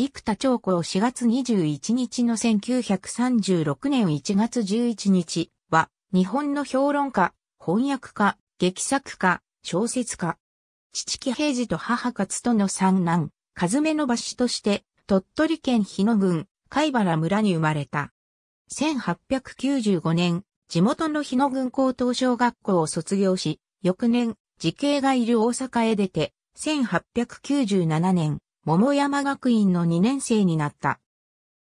生田長子を4月21日の1936年1月11日は、日本の評論家、翻訳家、劇作家、小説家。父木平治と母勝との三男、和目の橋として、鳥取県日野郡、貝原村に生まれた。1895年、地元の日野郡高等小学校を卒業し、翌年、時系がいる大阪へ出て、1897年、桃山学院の2年生になった。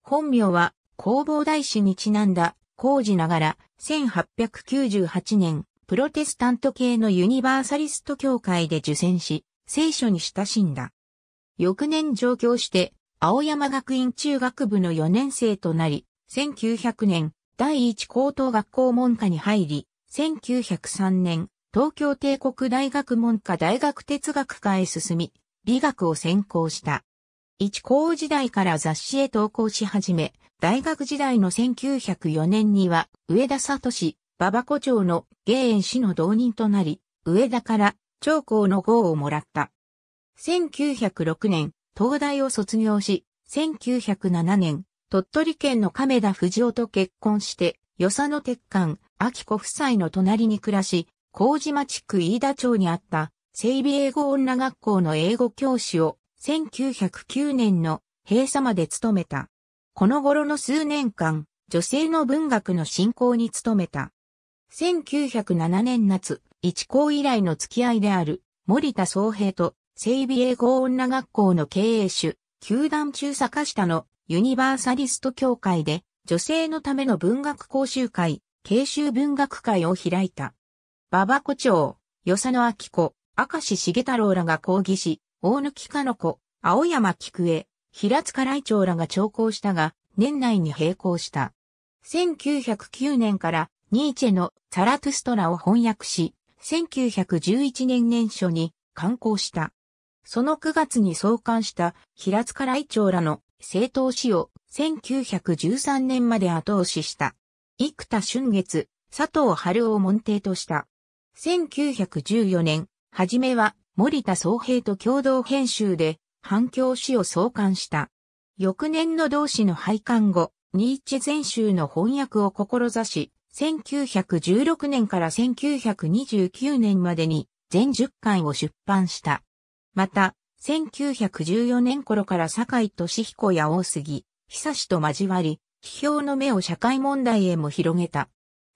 本名は弘法大師にちなんだ工事ながら1898年プロテスタント系のユニバーサリスト協会で受選し聖書に親しんだ。翌年上京して青山学院中学部の4年生となり1900年第一高等学校門下に入り1903年東京帝国大学門下大学哲学科へ進み美学を専攻した。一高時代から雑誌へ投稿し始め、大学時代の1904年には、上田聡、馬場古町の芸園氏の同人となり、上田から長江の号をもらった。1906年、東大を卒業し、1907年、鳥取県の亀田藤夫と結婚して、与謝野鉄幹、秋子夫妻の隣に暮らし、麹町区飯田町にあった整備英語女学校の英語教師を1909年の閉鎖まで務めた。この頃の数年間、女性の文学の振興に努めた。1907年夏、一校以来の付き合いである森田総平と整備英語女学校の経営主、球団中坂下のユニバーサリスト協会で女性のための文学講習会、慶州文学会を開いた。馬場古町、与謝野明子、明石重太郎らが抗議し、大貫かの子、青山菊江、平塚来長らが調校したが、年内に並行した。1909年からニーチェのサラトゥストラを翻訳し、1911年年初に刊行した。その9月に創刊した平塚来長らの政党史を1913年まで後押しした。生田春月、佐藤春を門弟とした。1914年、はじめは森田総平と共同編集で反響詩を創刊した。翌年の同誌の廃刊後、ニーチェ全集の翻訳を志し、1916年から1929年までに全10巻を出版した。また、1914年頃から坂井俊彦や大杉、久志と交わり、批評の目を社会問題へも広げた。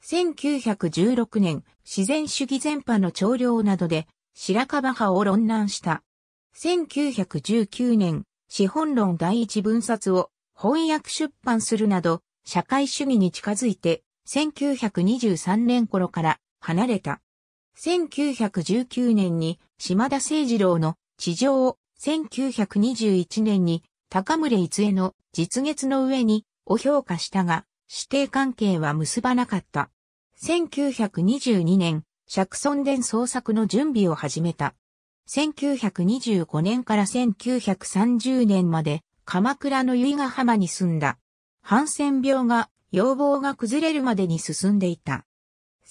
1916年、自然主義全般の潮量などで、白樺派を論難した。1919年、資本論第一分冊を翻訳出版するなど、社会主義に近づいて、1923年頃から離れた。1919年に島田誠二郎の地上を1921年に高村逸江の実月の上にを評価したが、指定関係は結ばなかった。1922年、釈尊殿創作の準備を始めた。1925年から1930年まで鎌倉の由比ヶ浜に住んだ。ハンセン病が、要望が崩れるまでに進んでいた。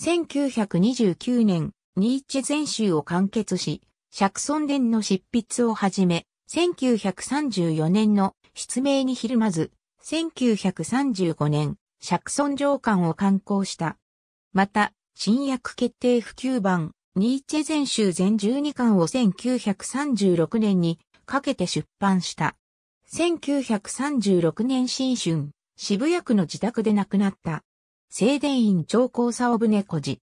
1929年、ニーチェ全集を完結し、釈尊殿の執筆をはじめ、1934年の失明にひるまず、1935年、釈尊上官を刊行した。また、新約決定普及版、ニーチェ全集全12巻を1936年にかけて出版した。1936年新春、渋谷区の自宅で亡くなった。聖殿院長高尾船小寺。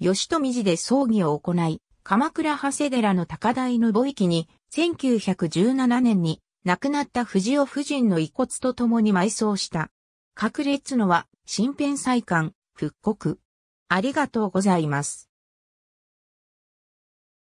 吉富寺で葬儀を行い、鎌倉長谷寺の高台の墓域に、1917年に亡くなった藤尾夫人の遺骨と共に埋葬した。れつのは、新編再刊、復刻。ありがとうございます。